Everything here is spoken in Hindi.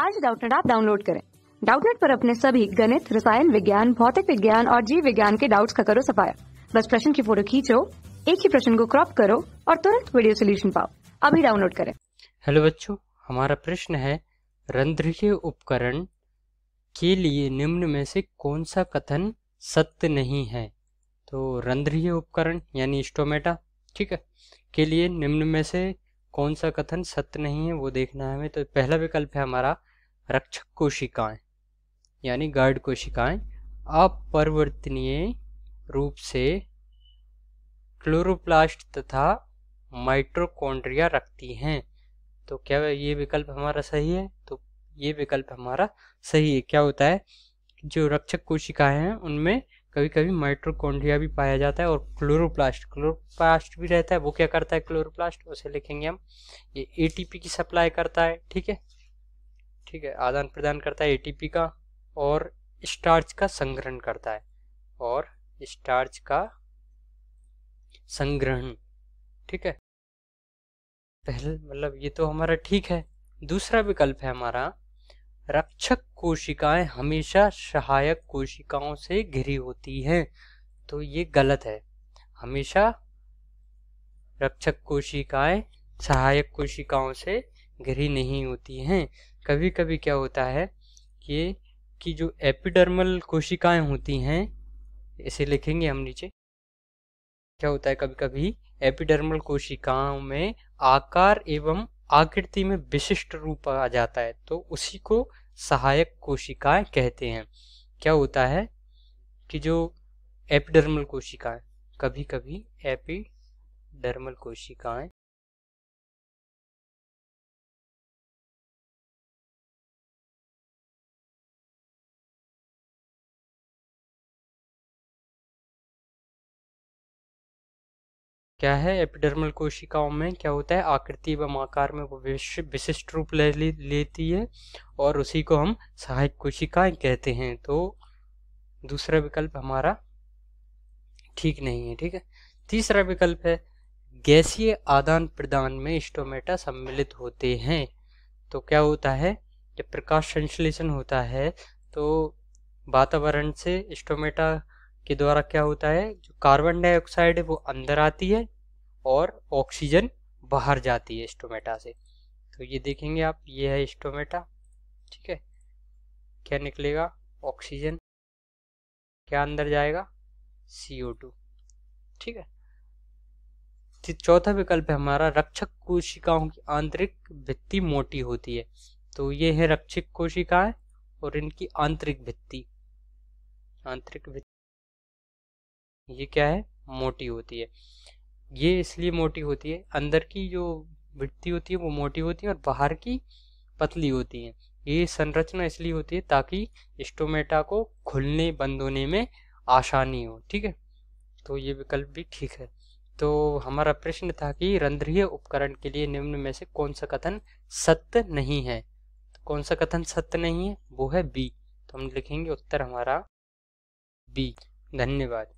आज डाउटनेट आप डाउनलोड करें डाउटनेट पर अपने सभी गणित रसायन विज्ञान भौतिक विज्ञान और जीव विज्ञान के डाउट्स का करो सफाया बस प्रश्न की फोटो खींचो एक ही प्रश्न को क्रॉप करो और तुरंत वीडियो सोल्यूशन पाओ अभी डाउनलोड करें हेलो बच्चों हमारा प्रश्न है रंध्रीय उपकरण के लिए निम्न में से कौन सा कथन सत्य नहीं है तो रंध्रीय उपकरण यानी स्टोमेटा ठीक है के लिए निम्न में से कौन सा कथन सत्य नहीं है वो देखना है हमें तो पहला विकल्प है हमारा रक्षक कोशिकाएं यानी गार्ड कोशिकाएं अपरिवर्तनीय रूप से क्लोरोप्लास्ट तथा माइट्रोकॉन्ड्रिया रखती हैं तो क्या ये विकल्प हमारा सही है तो ये विकल्प हमारा सही है क्या होता है जो रक्षक कोशिकाएं हैं उनमें कभी कभी माइट्रोकॉन्ड्रिया भी पाया जाता है और क्लोरोप्लास्ट क्लोरोप्लास्ट भी रहता है वो क्या करता है क्लोरोप्लास्ट उसे लिखेंगे हम ये एटीपी की सप्लाई करता है ठीक है ठीक है आदान प्रदान करता है एटीपी का और स्टार्च का संग्रहण करता है और स्टार्च का संग्रहण ठीक है पहले मतलब ये तो हमारा ठीक है दूसरा विकल्प है हमारा रक्षक कोशिकाएं हमेशा सहायक कोशिकाओं से घिरी होती हैं तो ये गलत है हमेशा रक्षक कोशिकाएं सहायक कोशिकाओं से घिरी नहीं होती हैं कभी कभी क्या होता है कि कि जो एपिडर्मल कोशिकाएं होती हैं इसे लिखेंगे हम नीचे क्या होता है कभी कभी एपिडर्मल कोशिकाओं में आकार एवं आकृति में विशिष्ट रूप आ जाता है तो उसी को सहायक कोशिकाएं कहते हैं क्या होता है कि जो एपिडर्मल कोशिकाएं कभी कभी एपिडर्मल कोशिकाएं क्या है एपिडर्मल कोशिकाओं में क्या होता है आकृति एवं आकार में वो विशिष्ट रूप ले लेती है और उसी को हम सहायक कोशिकाएं कहते हैं तो दूसरा विकल्प हमारा ठीक नहीं है ठीक है तीसरा विकल्प है गैसीय आदान प्रदान में स्टोमेटा सम्मिलित होते हैं तो क्या होता है जब प्रकाश संश्लेषण होता है तो वातावरण से स्टोमेटा के द्वारा क्या होता है जो कार्बन डाइऑक्साइड है वो अंदर आती है और ऑक्सीजन बाहर जाती है स्टोमेटा से तो ये देखेंगे आप ये है स्टोमेटा ठीक है क्या निकलेगा ऑक्सीजन क्या अंदर जाएगा सी टू ठीक है चौथा विकल्प है हमारा रक्षक कोशिकाओं की आंतरिक भित्ति मोटी होती है तो ये है रक्षक कोशिकाएं और इनकी आंतरिक भित्ति आंतरिक भित्ति ये क्या है मोटी होती है ये इसलिए मोटी होती है अंदर की जो भिट्टी होती है वो मोटी होती है और बाहर की पतली होती है ये संरचना इसलिए होती है ताकि स्टोमेटा को खुलने बंद होने में आसानी हो ठीक है तो ये विकल्प भी ठीक है तो हमारा प्रश्न था कि रंध्रीय उपकरण के लिए निम्न में से कौन सा कथन सत्य नहीं है तो कौन सा कथन सत्य नहीं है वो है बी तो हम लिखेंगे उत्तर हमारा बी धन्यवाद